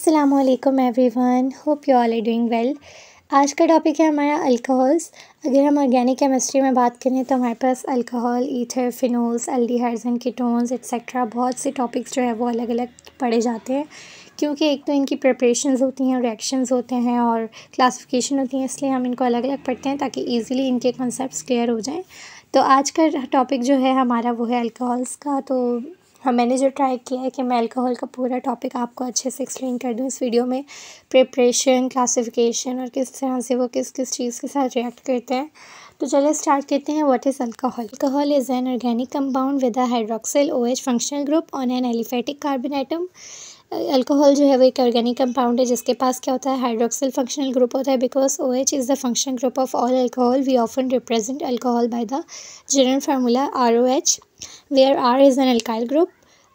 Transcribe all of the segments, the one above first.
अस्सलाम वालेकुम everyone hope you all are doing well आज का टॉपिक है हमारा अल्कोहल्स अगर हम ऑर्गेनिक केमिस्ट्री में बात करें तो हमारे पास alcohol ether phenols aldehydes and ketones etcetera बहुत से टॉपिक्स जो है वो अलग अलग पढ़े जाते हैं क्योंकि एक तो इनकी प्रिपरेशन होती हैं रिएक्शंस होते हैं और क्लासिफिकेशन होती हैं इसलिए हम इनको अलग अलग पढ़ते हैं ताकि ईजिली इनके कॉन्सेप्ट क्लियर हो जाएँ तो आज का टॉपिक जो है हमारा वो है अल्कोहल्स का तो हाँ मैंने जो ट्राई किया है कि मैं अल्कोहल का पूरा टॉपिक आपको अच्छे से एक्सप्लेन कर दूँ इस वीडियो में प्रिपरेशन क्लासिफिकेशन और किस तरह से वो किस किस चीज़ के साथ रिएक्ट करते हैं तो चलिए स्टार्ट करते हैं what is alcohol alcohol is an organic compound with a hydroxyl O H functional group on an aliphatic carbon atom alcohol जो है वो एक ऑर्गेनिक कंपाउंड है जिसके पास क्या होता है हाइड्रोक्सिल फंक्शनल ग्रुप होता है because O H is the functional group of all alcohol we often represent alcohol by the general formula R O H where R is an alkyl group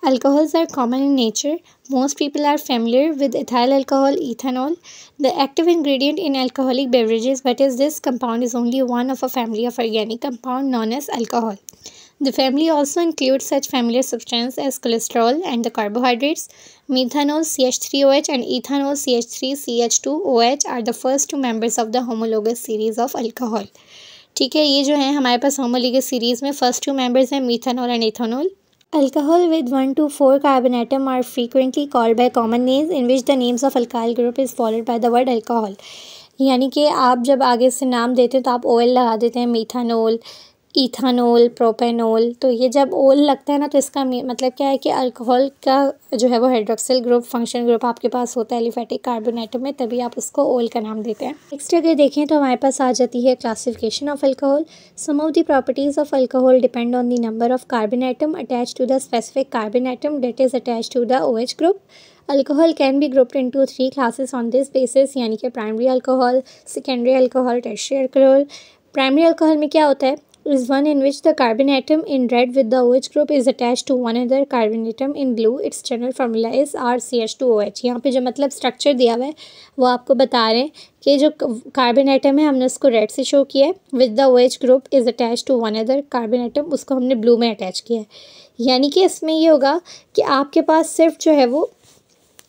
Alcohols are common in nature. Most people are familiar with ethyl alcohol, ethanol, the active ingredient in alcoholic beverages, but this compound is only one of a family of organic compound known as alcohol. The family also includes such familiar substances as cholesterol and the carbohydrates. Methanol CH3OH and ethanol CH3CH2OH are the first two members of the homologous series of alcohol. ठीक है ये जो है हमारे पास homologous series में first two members हैं methanol and ethanol Alcohol with 1 to 4 carbon atom are frequently called by common names in which the names of alkyl group is followed by the word alcohol यानी कि आप जब आगे से नाम देते हैं तो आप ओ एल लगा देते हैं मीथानोल इथानोल प्रोपेनोल तो ये जब ओल लगता है ना तो इसका मतलब क्या है कि अल्कोहल का जो है वो हाइड्रोक्सिल ग्रुप फंक्शन ग्रुप आपके पास होता है एलिफेटिक आइटम में तभी आप उसको ओल का नाम देते हैं नेक्स्ट अगर देखें तो हमारे पास आ जाती है classification of alcohol some of the properties of alcohol depend on the number of carbon atom attach to the specific carbon atom that is attach to the O H group alcohol can be grouped into three classes on this basis यानी कि primary alcohol secondary alcohol tertiary alcohol primary alcohol में क्या होता है is one in which the carbon atom in red with the OH group is attached to one another carbon atom in blue. Its general formula is RCH2OH. यहाँ पे जो मतलब structure दिया हुआ है वो आपको बता रहे हैं कि जो कार्बन आइटम है हमने उसको रेड से शो किया है with the O H group is attach to one other carbon atom उसको हमने ब्लू में अटैच किया है यानी कि इसमें ये होगा कि आपके पास सिर्फ जो है वो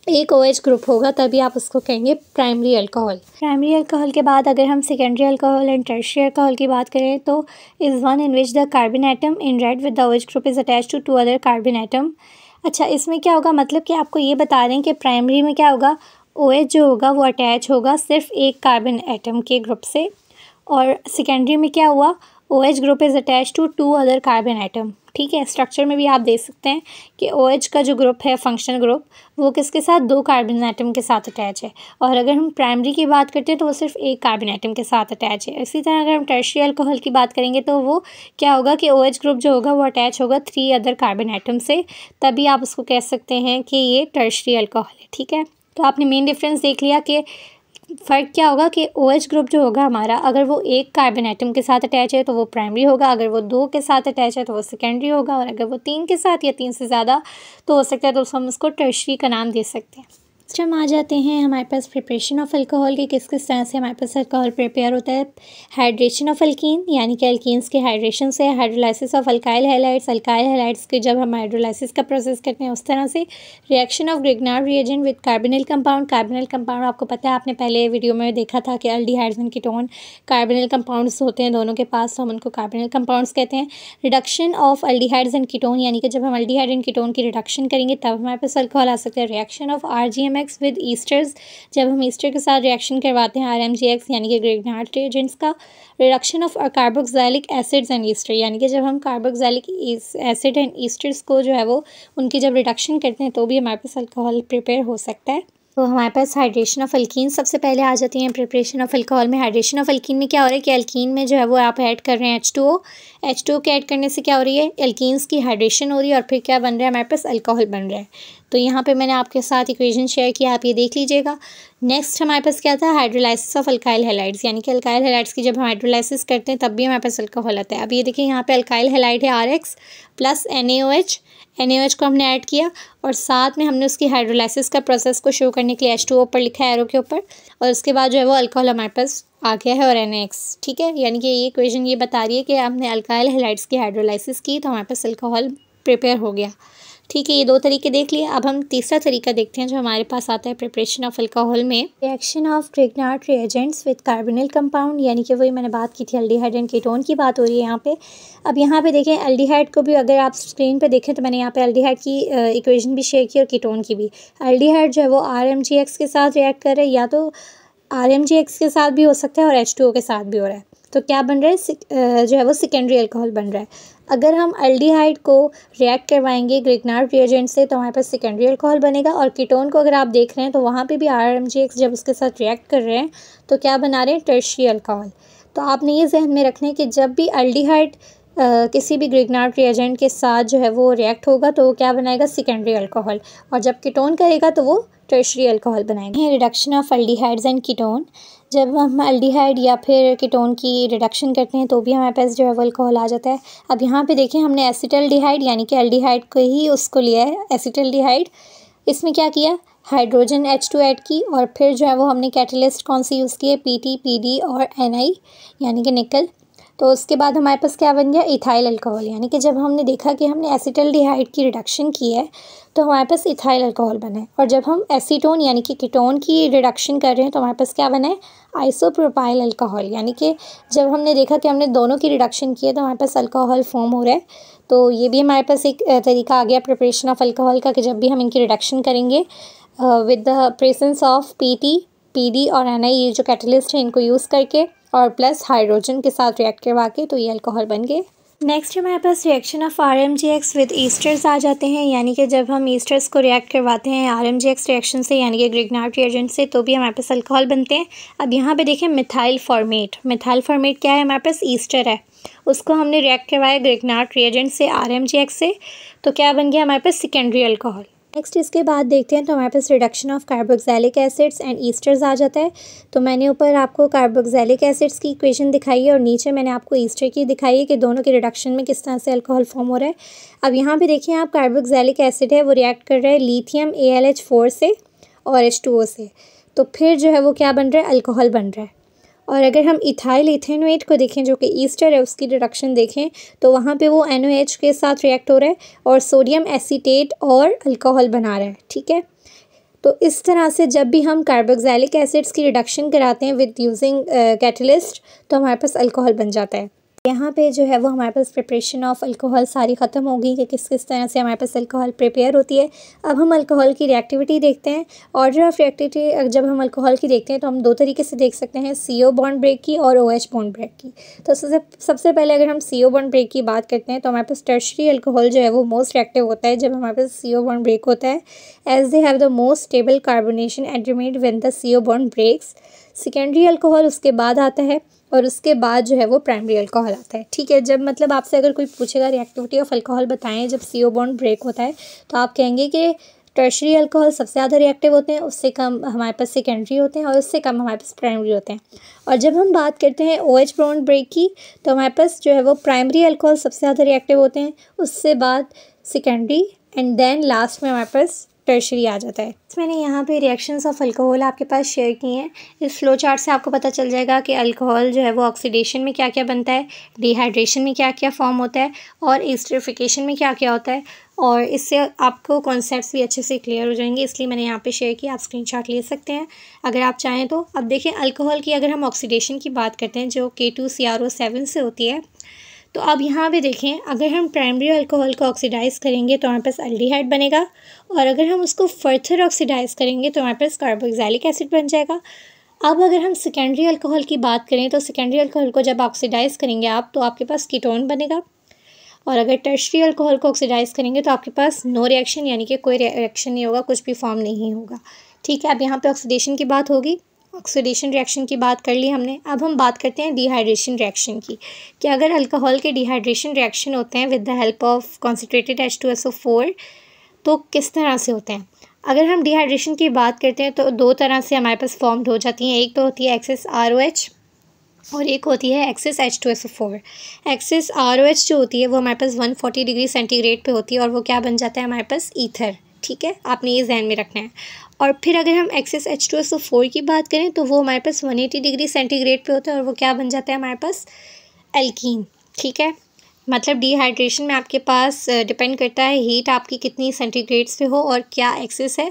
एक ओ एच ग्रुप होगा तभी आप उसको कहेंगे प्राइमरी अल्कोहल प्राइमरी अल्कोहल के बाद अगर हम secondary alcohol and tertiary alcohol की बात करें तो is one in which the carbon atom in red with the O H group is attach to two other carbon atom अच्छा इसमें क्या होगा मतलब कि आपको ये बता रहे हैं कि प्राइमरी में क्या होगा ओ एच जो होगा वो अटैच होगा सिर्फ एक कार्बन आइटम के ग्रुप से और सेकेंडरी में क्या हुआ O H group is attach to two other carbon atom ठीक है स्ट्रक्चर में भी आप देख सकते हैं कि ओ OH का जो ग्रुप है फंक्शनल ग्रुप वो किसके साथ दो कार्बन आइटम के साथ अटैच है और अगर हम प्राइमरी की बात करते हैं तो वो सिर्फ एक कार्बन आइटम के साथ अटैच है इसी तरह अगर हम टर्शी अल्कोहल की बात करेंगे तो वो क्या होगा कि ओ OH ग्रुप जो होगा वो अटैच होगा थ्री अदर कार्बन आइटम से तभी आप उसको कह सकते हैं कि ये टर्शरी अल्कोहल है ठीक है तो आपने मेन डिफरेंस देख लिया कि फ़र्क क्या होगा कि ओ OH ग्रुप जो होगा हमारा अगर वो एक कार्बन आइटम के साथ अटैच है तो वो प्राइमरी होगा अगर वो दो के साथ अटैच है तो वो सेकेंडरी होगा और अगर वो तीन के साथ या तीन से ज़्यादा तो हो सकता है तो हम उसको टर्शरी का नाम दे सकते हैं नेक्स्ट हम आ जाते हैं हमारे पास प्रिपरेशन ऑफ अल्कोहल के किस किस तरह से हमारे पास अल्कोहल प्रिपेयर होता है हाइड्रेशन ऑफ अल्कीन यानी कि अल्किन्स के हाइड्रेशन से hydrolysis of alkyl halides alkyl halides के जब हम हाइड्रोलाइसिस का प्रोसेस करते हैं उस तरह से reaction of Grignard reagent with carbonyl compound carbonyl compound आपको पता है आपने पहले वीडियो में देखा था कि अल्डीहाइड्रोजन की कीटोन कार्बनल कंपाउंड्स होते हैं दोनों के पास तो हम उनको कार्बनल कंपाउंड्स कहते हैं रिडक्शन ऑफ अल्डीहाइड्स कीटोन यानी कि जब हम अल्डीहाइड कीटोन की रिडक्शन करेंगे तब हमारे पास अल्कोहल आ सकता है reaction of R G M X with esters जब हम ईस्टर के साथ रिएक्शन करवाते हैं आर एम जी एक्स यानी कि ग्रेगनाट एजेंट्स का reduction of carboxylic acids and ester यानी कि जब हम कार्बोक्सैलिक एसिड एंड ईस्टर्स को जो है वो उनकी जब रिडक्शन करते हैं तो भी हमारे पास अल्कोहल प्रिपेयर हो सकता है तो हमारे पास हाइड्रेशन ऑफ अल्कीन सबसे पहले आ जाती है प्रिपरेशन ऑफ अल्कोहल में हाइड्रेशन ऑफ अल्कीन में क्या हो रहा है कि अल्कीन में जो है वो आप ऐड कर रहे हैं H two O H two O के ऐड करने से क्या हो रही है अल्कीन्स की हाइड्रेशन हो रही है और फिर क्या बन रहा है हमारे पास अल्कोहल बन रहा है तो यहाँ पे मैंने आपके साथ इक्वेशन शेयर किया आप ये देख लीजिएगा नेक्स्ट हमारे पास क्या था हाइड्रोलाइसिस ऑफ अल्काइल हेलाइड्स यानी कि अल्काइल हेलाइड्स की जब हम हाइड्रोलाइसिस करते हैं तब भी हमारे पास अल्कोहल आता है अब ये देखिए यहाँ पे अल्काइल हेलाइड है R X plus N A O H N A O H को हमने ऐड किया और साथ में हमने उसकी हाइड्रोलाइसिस का प्रोसेस को शो करने के लिए एच टू ओ पर लिखा है एरो के ऊपर और उसके बाद जो है वो अल्कोहल हमारे पास आ गया है और एन एक्स ठीक है यानी कि ये इक्वेशन ये बता रही है कि हमने अल्काइल हेलाइड्स की हाइड्रोलाइसिस की तो हमारे पास अल्कोहल प्रिपेयर हो गया ठीक है ये दो तरीके देख लिए अब हम तीसरा तरीका देखते हैं जो हमारे पास आता है प्रिपरेशन ऑफ अल्कोहल में reaction of Grignard reagents with carbonyl compound यानी कि वही मैंने बात की थी एल्डिहाइड एंड कीटोन की बात हो रही है यहाँ पे अब यहाँ पे देखें एल्डिहाइड को भी अगर आप स्क्रीन पर देखें तो मैंने यहाँ पर एल्डिहाइड की इक्वेशन भी शेयर की और कीटोन की भी एल्डिहाइड जो है वो आर के साथ रिएक्ट कर रहे हैं या तो आर के साथ भी हो सकता है और एच के साथ भी हो रहा है तो क्या बन रहा है जो है वो सेकेंडरी अल्कोहल बन रहा है अगर हम अल्डीहाइड को रिएक्ट करवाएंगे ग्रिगनार्ड रिएजेंट से तो हमारे पास सेकेंडरी अल्कोहल बनेगा और कीटोन को अगर आप देख रहे हैं तो वहाँ पे भी आर जब उसके साथ रिएक्ट कर रहे हैं तो क्या बना रहे हैं टर्शी अल्कोहल तो आपने ये जहन में रखना है कि जब भी अल्डीहाइड किसी भी ग्रिगनाट रिएजेंट के साथ जो है वो रिएक्ट होगा तो क्या बनाएगा सेकेंडरी अल्कोहल और जब कीटोन करेगा तो वो ट्रेशरी अल्कोहल बनाएंगे reduction of aldehydes and ketone जब हम अल्डीहाइड या फिर कीटोन की रिडक्शन करते हैं तो भी हमारे पास जो है वो अल्कोहल आ जाता है अब यहाँ पे देखें हमने एसिटल्डिहाइड यानी कि अल्डीहाइड को ही उसको लिया है एसिटल्डिहाइड इसमें क्या किया हाइड्रोजन एच टू एड की और फिर जो है वो हमने कैटलिस्ट कौन सी यूज़ किए पी टी पी डी और एन आई यानी कि निकल तो उसके बाद हमारे पास क्या बन गया इथाइल अल्कोहल यानी कि जब हमने देखा कि हमने एसिटल डिहाइड की रिडक्शन की है तो हमारे पास इथाइल अल्कोहल बने और जब हम एसीटोन यानी कि कीटोन की रिडक्शन कर रहे हैं तो हमारे पास क्या बना है आइसोप्रोपाइल अल्कोहल यानी कि जब हमने देखा कि हमने दोनों की रिडक्शन की है तो हमारे पास अल्कोहल फॉर्म हो रहा है तो ये भी हमारे पास एक तरीका आ गया प्रिपरेशन ऑफ अल्कोहल का कि जब भी हम इनकी रिडक्शन करेंगे with the presence of P T P D और एन आई e, ये जो कैटलिस्ट हैं इनको यूज़ करके और प्लस हाइड्रोजन के साथ रिएक्ट करवा के तो ये अल्कोहल बन गए नेक्स्ट हमारे पास reaction of R M G X with esters आ जाते हैं यानी कि जब हम ईस्टर्स को रिएक्ट करवाते हैं R M G X reaction से यानी कि ग्रिगनार्ट रिएजेंट से तो भी हमारे पास अल्कोहल बनते हैं अब यहाँ पे देखें मिथाइल फॉर्मेट मिथाइल फॉर्मेट क्या है हमारे पास ईस्टर है उसको हमने रिएक्ट करवाया ग्रिगनार्ट रिएजेंट से आर एम जी एक्स से तो क्या बन गया हमारे पास सेकेंडरी अल्कोहल नेक्स्ट इसके बाद देखते हैं तो हमारे पास reduction of carboxylic acids and esters आ जाता है तो मैंने ऊपर आपको कार्बोक्सैलिक एसिड्स की इक्वेशन दिखाई है और नीचे मैंने आपको ईस्टर की दिखाई है कि दोनों के रिडक्शन में किस तरह से अल्कोहल फॉर्म हो रहा है अब यहाँ पे देखिए आप कार्बोक्सैलिक एसिड है वो रिएक्ट कर रहा है लीथियम ए से और एच से तो फिर जो है वो क्या बन रहा है अल्कोहल बन रहा है और अगर हम इथाइल इथेनोएट को देखें जो कि ईस्टर है उसकी रिडक्शन देखें तो वहाँ पे वो एन के साथ रिएक्ट हो रहा है और सोडियम एसीटेट और अल्कोहल बना रहा है ठीक है तो इस तरह से जब भी हम कार्बोक्सैलिक एसिड्स की रिडक्शन कराते हैं विद यूजिंग कैटलिस्ट तो हमारे पास अल्कोहल बन जाता है यहाँ पे जो है वो हमारे पास प्रिपरेशन ऑफ अल्कोहल सारी ख़त्म हो गई कि किस किस तरह से हमारे पास अल्कोहल प्रिपेयर होती है अब हम अल्कोहल की रिएक्टिविटी देखते हैं ऑर्डर ऑफ रिएक्टिविटी जब हम अल्कोहल की देखते हैं तो हम दो तरीके से देख सकते हैं सी ओ बॉन्ड ब्रेक की और ओ एच बॉन्ड ब्रेक की तो सबसे सबसे पहले अगर हम सी ओ बॉन्ड ब्रेक की बात करते हैं तो हमारे पास टर्शरी अल्कोहल जो है वो मोस्ट रिएक्टिव होता है जब हमारे पास सी ओ बॉन्ड ब्रेक होता है as they have the most stable carbocation intermediate when the C O bond breaks secondary alcohol उसके बाद आता है और उसके बाद जो है वो प्राइमरी अल्कोहल आता है ठीक है जब मतलब आपसे अगर कोई पूछेगा रिएक्टिविटी ऑफ अल्कोहल बताएं जब सी ओ बॉन्ड ब्रेक होता है तो आप कहेंगे कि टर्शरी अल्कोहल सबसे ज़्यादा रिएक्टिव होते हैं उससे कम हमारे पास सेकेंडरी होते हैं और उससे कम हमारे पास प्राइमरी होते हैं और जब हम बात करते हैं ओ एच बॉन्ड ब्रेक की तो हमारे पास जो है वो प्राइमरी अल्कोहल सबसे ज़्यादा रिएक्टिव होते हैं उससे बाद सेकेंडरी एंड देन लास्ट में हमारे पास टर्शरी आ जाता है तो मैंने यहाँ पे रिएक्शंस ऑफ अल्कोहल आपके पास शेयर किए हैं इस फ्लो चार्ट से आपको पता चल जाएगा कि अल्कोहल जो है वो ऑक्सीडेशन में क्या क्या बनता है डिहाइड्रेशन में क्या क्या फॉर्म होता है और एस्ट्रिफिकेशन में क्या क्या होता है और इससे आपको कॉन्सेप्ट भी अच्छे से क्लियर हो जाएंगे इसलिए मैंने यहाँ पे शेयर किया आप स्क्रीनशॉट ले सकते हैं अगर आप चाहें तो अब देखें अल्कोहल की अगर हम ऑक्सीडेशन की बात करते हैं जो K two C R O seven से होती है तो अब यहाँ पे देखें अगर हम प्राइमरी अल्कोहल को ऑक्सीडाइज़ करेंगे तो हमारे पास एल्डिहाइड बनेगा और अगर हम उसको फर्थर ऑक्सीडाइज़ करेंगे तो हमारे पास कार्बोक्सालिक एसिड बन जाएगा अब अगर हम सेकेंडरी अल्कोहल की बात करें तो सेकेंडरी अल्कोहल को जब ऑक्सीडाइज़ करेंगे आप तो आपके पास कीटोन बनेगा और अगर टर्शरी अल्कोहल को ऑक्सीडाइज़ करेंगे तो आपके पास नो रिएक्शन यानी कि कोई रिएक्शन नहीं होगा कुछ भी फॉर्म नहीं होगा ठीक है अब यहाँ पे ऑक्सीडेशन की बात होगी ऑक्सीडेशन रिएक्शन की बात कर ली हमने अब हम बात करते हैं डिहाइड्रेशन रिएक्शन की कि अगर अल्कोहल के डिहाइड्रेशन रिएक्शन होते हैं with the help of concentrated H two S O four तो किस तरह से होते हैं अगर हम डिहाइड्रेशन की बात करते हैं तो दो तरह से हमारे पास फॉर्म्ड हो जाती हैं एक तो होती है एक्सेस आर ओ एच और एक होती है excess H two S O four excess R O H जो होती है वो हमारे पास वन फोर्टी डिग्री सेंटीग्रेड पे होती है और वो क्या बन जाता है हमारे पास ईथर ठीक है आपने ये जहन में रखना है और फिर अगर हम excess H two S O four की बात करें तो वो हमारे पास वन एटी डिग्री सेंटीग्रेड पे होता है और वो क्या बन जाता है हमारे पास एल्कीन ठीक है मतलब डिहाइड्रेशन में आपके पास डिपेंड करता है हीट आपकी कितनी सेंटीग्रेड्स पे हो और क्या एक्सेस है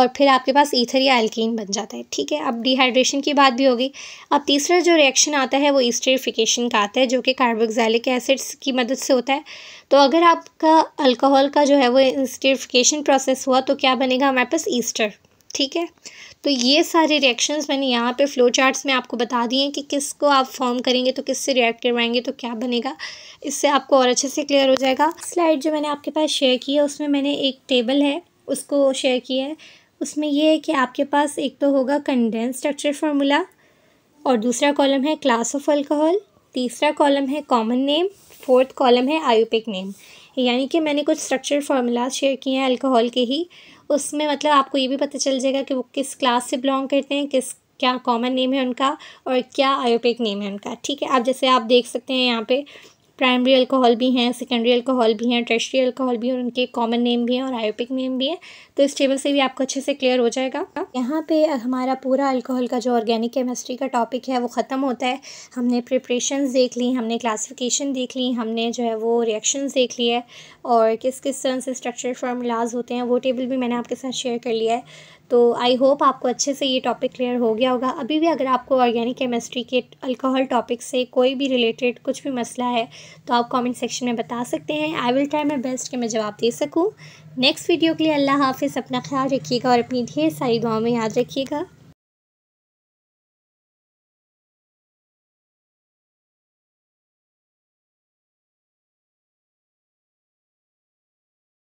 और फिर आपके पास ईथर या एल्कीन बन जाता है ठीक है अब डिहाइड्रेशन की बात भी होगी अब तीसरा जो रिएक्शन आता है वो ईस्टरीफिकेशन का आता है जो कि कार्बोक्सैलिक एसिड्स की मदद से होता है तो अगर आपका अल्कोहल का जो है वो ईस्टरिफिकेशन प्रोसेस हुआ तो क्या बनेगा हमारे पास ईस्टर ठीक है तो ये सारे रिएक्शंस मैंने यहाँ पे फ्लो चार्ट्स में आपको बता दिए हैं कि किसको आप फॉर्म करेंगे तो किससे रिएक्ट करवाएंगे तो क्या बनेगा इससे आपको और अच्छे से क्लियर हो जाएगा स्लाइड जो मैंने आपके पास शेयर की है उसमें मैंने एक टेबल है उसको शेयर किया है उसमें यह है कि आपके पास एक तो होगा कंडेंस स्ट्रक्चर फार्मूला और दूसरा कॉलम है क्लास ऑफ अल्कोहल तीसरा कॉलम है कॉमन नेम फोर्थ कॉलम है आयोपिक नेम यानी कि मैंने कुछ स्ट्रक्चर फार्मूलाज शेयर किए हैं अल्कोहल के ही उसमें मतलब आपको ये भी पता चल जाएगा कि वो किस क्लास से बिलोंग करते हैं किस क्या कॉमन नेम है उनका और क्या आयोपिक नेम है उनका ठीक है आप जैसे आप देख सकते हैं यहाँ पे प्राइमरी अल्कोहल भी हैं सेकेंडरी अल्कोहल भी हैं ट्रेशरी अल्कोहल भी हैं और उनके कॉमन नेम भी हैं और आयोपिक नेम भी हैं तो इस टेबल से भी आपको अच्छे से क्लियर हो जाएगा यहाँ पे हमारा पूरा अल्कोहल का जो ऑर्गेनिक केमिस्ट्री का टॉपिक है वो ख़त्म होता है हमने प्रिपरेशन देख ली हमने क्लासिफिकेशन देख ली हमने जो है वो रिएक्शन देख ली है और किस किस तरह से स्ट्रक्चर फार्मूलाज होते हैं वो टेबल भी मैंने आपके साथ शेयर कर लिया है तो आई होप आपको अच्छे से ये टॉपिक क्लियर हो गया होगा अभी भी अगर आपको ऑर्गेनिक केमिस्ट्री के अल्कोहल टॉपिक से कोई भी रिलेटेड कुछ भी मसला है तो आप कमेंट सेक्शन में बता सकते हैं I will try my best कि मैं जवाब दे सकूँ नेक्स्ट वीडियो के लिए अल्लाह हाफिज़ अपना ख्याल रखिएगा और अपनी ढेर सारी दुआ में याद रखिएगा